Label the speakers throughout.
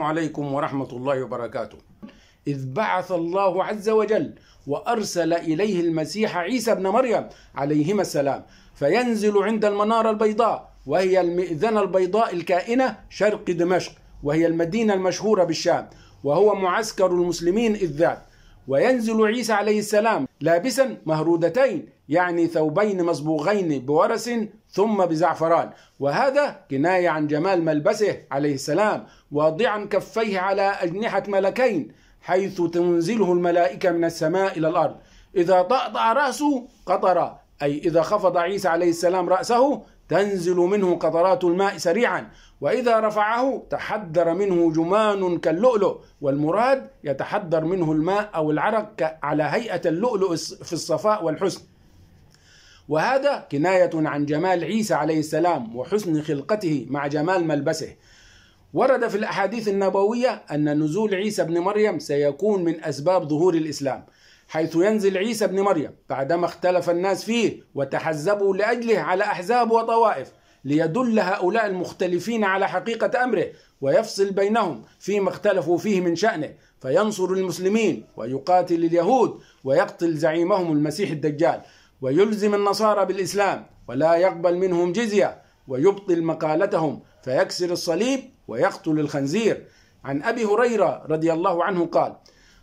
Speaker 1: السلام عليكم ورحمة الله وبركاته إذ بعث الله عز وجل وأرسل إليه المسيح عيسى بن مريم عليهما السلام فينزل عند المنارة البيضاء وهي المئذنة البيضاء الكائنة شرق دمشق وهي المدينة المشهورة بالشام وهو معسكر المسلمين إذ ذات وينزل عيسى عليه السلام لابسا مهرودتين يعني ثوبين مصبوغين بورس ثم بزعفران وهذا كناية عن جمال ملبسه عليه السلام واضعا كفيه على أجنحة ملكين حيث تنزله الملائكة من السماء إلى الأرض إذا طأطأ رأسه قطر أي إذا خفض عيسى عليه السلام رأسه تنزل منه قطرات الماء سريعا وإذا رفعه تحدر منه جمان كاللؤلؤ والمراد يتحدر منه الماء أو العرق على هيئة اللؤلؤ في الصفاء والحسن وهذا كناية عن جمال عيسى عليه السلام وحسن خلقته مع جمال ملبسه ورد في الأحاديث النبوية أن نزول عيسى بن مريم سيكون من أسباب ظهور الإسلام حيث ينزل عيسى بن مريم بعدما اختلف الناس فيه وتحزبوا لأجله على أحزاب وطوائف ليدل هؤلاء المختلفين على حقيقة أمره ويفصل بينهم فيما اختلفوا فيه من شأنه فينصر المسلمين ويقاتل اليهود ويقتل زعيمهم المسيح الدجال ويلزم النصارى بالإسلام ولا يقبل منهم جزية ويبطل مقالتهم فيكسر الصليب ويقتل الخنزير عن أبي هريرة رضي الله عنه قال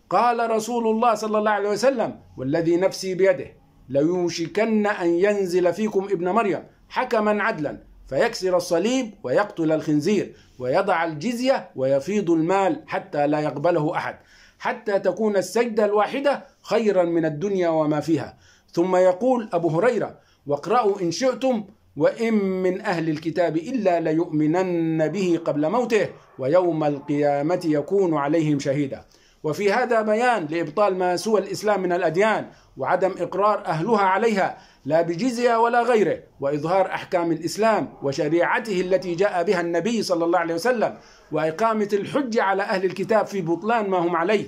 Speaker 1: قال رسول الله صلى الله عليه وسلم والذي نفسي بيده ليوشكن أن ينزل فيكم ابن مريم حكما عدلا فيكسر الصليب ويقتل الخنزير ويضع الجزية ويفيض المال حتى لا يقبله أحد حتى تكون السجدة الواحدة خيرا من الدنيا وما فيها ثم يقول أبو هريرة واقرأوا إن شئتم وإن من أهل الكتاب إلا ليؤمنن به قبل موته ويوم القيامة يكون عليهم شهيدا وفي هذا بيان لإبطال ما سوى الإسلام من الأديان وعدم إقرار أهلها عليها لا بجزية ولا غيره وإظهار أحكام الإسلام وشريعته التي جاء بها النبي صلى الله عليه وسلم وإقامة الحج على أهل الكتاب في بطلان ما هم عليه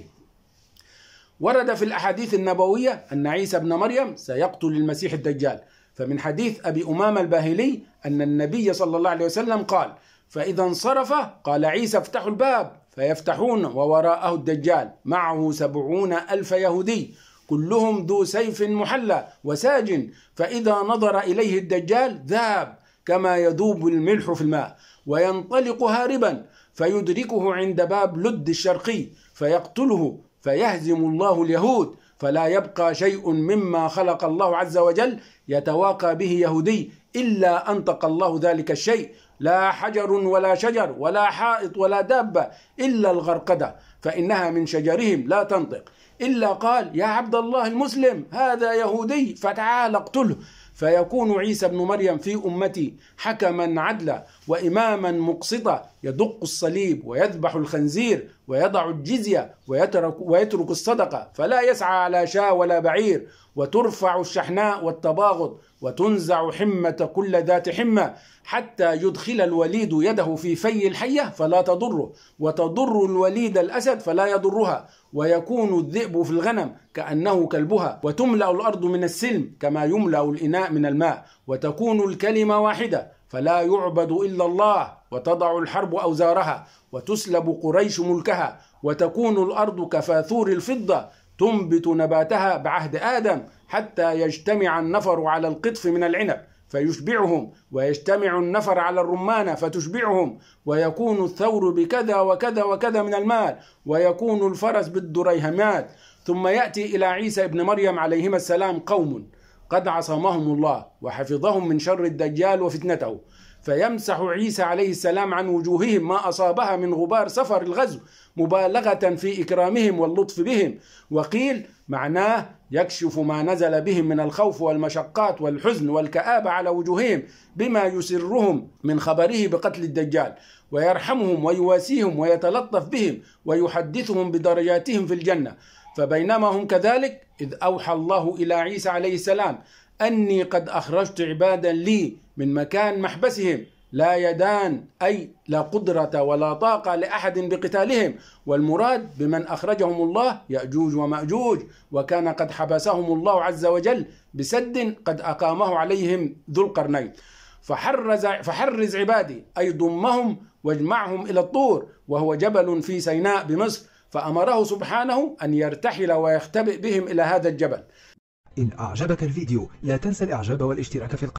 Speaker 1: ورد في الأحاديث النبوية أن عيسى بن مريم سيقتل المسيح الدجال فمن حديث أبي أمامة الباهلي أن النبي صلى الله عليه وسلم قال فإذا انصرف قال عيسى افتحوا الباب فيفتحون ووراءه الدجال معه سبعون ألف يهودي كلهم ذو سيف محلى وساج فإذا نظر إليه الدجال ذاب كما يذوب الملح في الماء وينطلق هاربا فيدركه عند باب لد الشرقي فيقتله فيهزم الله اليهود فلا يبقى شيء مما خلق الله عز وجل يتواقى به يهودي إلا أنطق الله ذلك الشيء لا حجر ولا شجر ولا حائط ولا دابة إلا الغرقدة فإنها من شجرهم لا تنطق إلا قال يا عبد الله المسلم هذا يهودي فتعال اقتله فيكون عيسى بن مريم في أمتي حكما عدلا وإماما مقسطا يدق الصليب ويذبح الخنزير ويضع الجزية ويترك, ويترك الصدقة فلا يسعى على شاة ولا بعير وترفع الشحناء والتباغض وتنزع حمة كل ذات حمة حتى يدخل الوليد يده في في الحية فلا تضره وتضر الوليد الأسد فلا يضرها ويكون الذئب في الغنم كأنه كلبها وتملأ الأرض من السلم كما يملأ الإناء من الماء وتكون الكلمة واحدة فلا يعبد إلا الله وتضع الحرب أوزارها وتسلب قريش ملكها وتكون الأرض كفاثور الفضة تنبت نباتها بعهد آدم حتى يجتمع النفر على القطف من العنب فيشبعهم ويجتمع النفر على الرمان فتشبعهم ويكون الثور بكذا وكذا وكذا من المال ويكون الفرس بالدريهمات ثم يأتي إلى عيسى ابن مريم عليهما السلام قوم قد عصمهم الله وحفظهم من شر الدجال وفتنته فيمسح عيسى عليه السلام عن وجوههم ما أصابها من غبار سفر الغزو مبالغة في إكرامهم واللطف بهم وقيل معناه يكشف ما نزل بهم من الخوف والمشقات والحزن والكآبة على وجوههم بما يسرهم من خبره بقتل الدجال ويرحمهم ويواسيهم ويتلطف بهم ويحدثهم بدرجاتهم في الجنة فبينما هم كذلك إذ أوحى الله إلى عيسى عليه السلام أني قد أخرجت عبادا لي من مكان محبسهم لا يدان أي لا قدرة ولا طاقة لأحد بقتالهم والمراد بمن أخرجهم الله يأجوج ومأجوج وكان قد حبسهم الله عز وجل بسد قد أقامه عليهم ذو القرنين فحرز, فحرز عبادي أي ضمهم واجمعهم إلى الطور وهو جبل في سيناء بمصر فأمره سبحانه أن يرتحل ويختبئ بهم إلى هذا الجبل إن أعجبك الفيديو لا تنسى الإعجاب والاشتراك في القناة